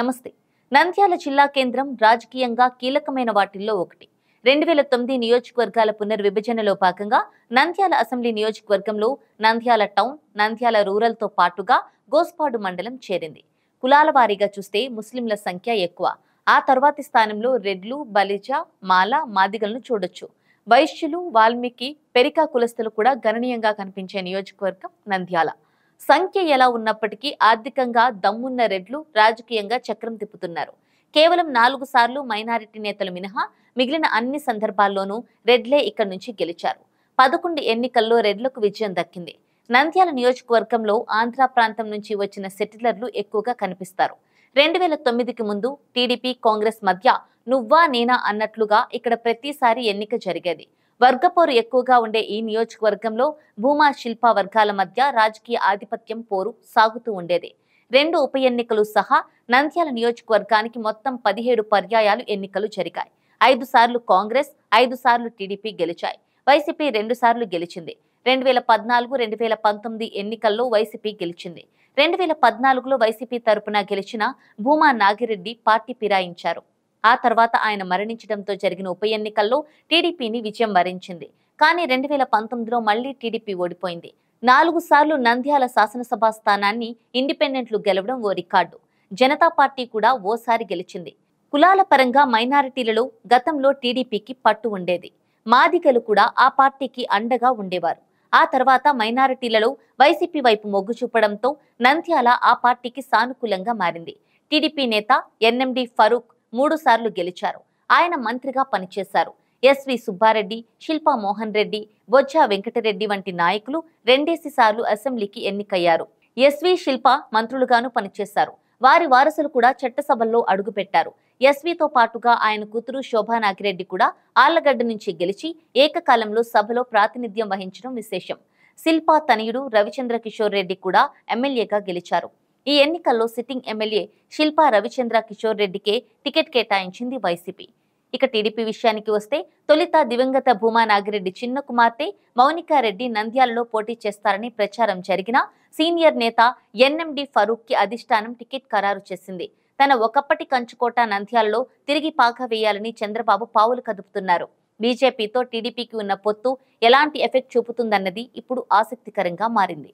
నమస్తే నంద్యాల జిల్లా కేంద్రం రాజకీయంగా కీలకమైన వాటిల్లో ఒకటి రెండు వేల తొమ్మిది నియోజకవర్గాల పునర్విభజనలో భాగంగా నంద్యాల అసెంబ్లీ నియోజకవర్గంలో నంద్యాల టౌన్ నంద్యాల రూరల్తో పాటుగా గోస్పాడు మండలం చేరింది కులాల వారీగా చూస్తే ముస్లింల సంఖ్య ఎక్కువ ఆ తర్వాతి స్థానంలో రెడ్లు బలిజ మాల మాదిగలను చూడొచ్చు వైశ్యులు వాల్మీకి పెరికా కులస్తులు కూడా గణనీయంగా కనిపించే నియోజకవర్గం నంద్యాల సంఖ్య ఎలా ఉన్నప్పటికీ ఆర్థికంగా దమ్మున్న రెడ్లు రాజకీయంగా చక్రం తిప్పుతున్నారు కేవలం నాలుగు సార్లు మైనారిటీ నేతలు మినహా మిగిలిన అన్ని సందర్భాల్లోనూ రెడ్లే ఇక్కడి నుంచి గెలిచారు పదకొండు ఎన్నికల్లో రెడ్లకు విజయం దక్కింది నంద్యాల నియోజకవర్గంలో ఆంధ్ర ప్రాంతం నుంచి వచ్చిన సెటిలర్లు ఎక్కువగా కనిపిస్తారు రెండు వేల తొమ్మిదికి ముందు టీడీపీ కాంగ్రెస్ మధ్య నువ్వా నేనా అన్నట్లుగా ఇక్కడ ప్రతిసారి ఎన్నిక జరిగేది వర్గపోరు ఎక్కువగా ఉండే ఈ నియోజకవర్గంలో భూమా శిల్ప వర్గాల మధ్య రాజకీయ ఆధిపత్యం పోరు సాగుతూ ఉండేది రెండు ఉప ఎన్నికలు సహా నంద్యాల నియోజకవర్గానికి మొత్తం పదిహేడు పర్యాయాలు ఎన్నికలు జరిగాయి ఐదు సార్లు కాంగ్రెస్ ఐదు సార్లు టీడీపీ గెలిచాయి వైసీపీ రెండు సార్లు గెలిచింది రెండు వేల పద్నాలుగు రెండు వేల పంతొమ్మిది ఎన్నికల్లో వైసీపీ గెలిచింది రెండు వేల పద్నాలుగులో వైసీపీ తరపున గెలిచిన భూమా నాగిరెడ్డి పార్టీ ఫిరాయించారు ఆ తర్వాత ఆయన మరణించడంతో జరిగిన ఉప ఎన్నికల్లో టీడీపీని విజయం వరించింది కానీ రెండు వేల పంతొమ్మిదిలో మళ్లీ టీడీపీ ఓడిపోయింది నాలుగు సార్లు నంద్యాల శాసనసభ స్థానాన్ని ఇండిపెండెంట్లు గెలవడం ఓ రికార్డు జనతా పార్టీ కూడా ఓసారి గెలిచింది కులాల పరంగా మైనారిటీలలో గతంలో టీడీపీకి పట్టు ఉండేది మాదిగలు కూడా ఆ పార్టీకి అండగా ఉండేవారు ఆ తర్వాత మైనారిటీలలో వైసీపీ వైపు మొగ్గు చూపడంతో నంద్యాల ఆ పార్టీకి సానుకూలంగా మారింది టీడీపీ నేత ఎన్ఎండి ఫరూక్ మూడుసార్లు గెలిచారు ఆయన మంత్రిగా పనిచేశారు ఎస్వి సుబ్బారెడ్డి శిల్పా మోహన్ రెడ్డి బొజ్జా వెంకటరెడ్డి వంటి నాయకులు రెండేసి సార్లు అసెంబ్లీకి ఎన్నికయ్యారు ఎస్వి శిల్ప మంత్రులుగాను పనిచేశారు వారి వారసులు కూడా చట్టసభల్లో అడుగుపెట్టారు ఎస్వితో పాటుగా ఆయన కూతురు శోభానాగిరెడ్డి కూడా ఆళ్లగడ్డ నుంచి గెలిచి ఏకకాలంలో సభలో ప్రాతినిధ్యం వహించడం విశేషం శిల్పా తనయుడు రవిచంద్ర కిషోర్ రెడ్డి కూడా ఎమ్మెల్యేగా గెలిచారు ఈ ఎన్నికల్లో సిట్టింగ్ ఎమ్మెల్యే శిల్పా రవిచంద్ర కిషోర్ రెడ్డికే టికెట్ కేటాయించింది వైసీపీ ఇక టీడీపీ విషయానికి వస్తే తొలిత దివంగత భూమా నాగిరెడ్డి చిన్న కుమార్తె మౌనికారెడ్డి నంద్యాలలో పోటీ చేస్తారని ప్రచారం జరిగిన సీనియర్ నేత ఎన్ఎండి ఫరూక్ కి అధిష్టానం టికెట్ ఖరారు చేసింది తన ఒకప్పటి కంచుకోట నంద్యాలలో తిరిగి పాక వేయాలని చంద్రబాబు పావులు కదుపుతున్నారు బీజేపీతో టీడీపీకి ఉన్న పొత్తు ఎలాంటి ఎఫెక్ట్ చూపుతుందన్నది ఇప్పుడు ఆసక్తికరంగా మారింది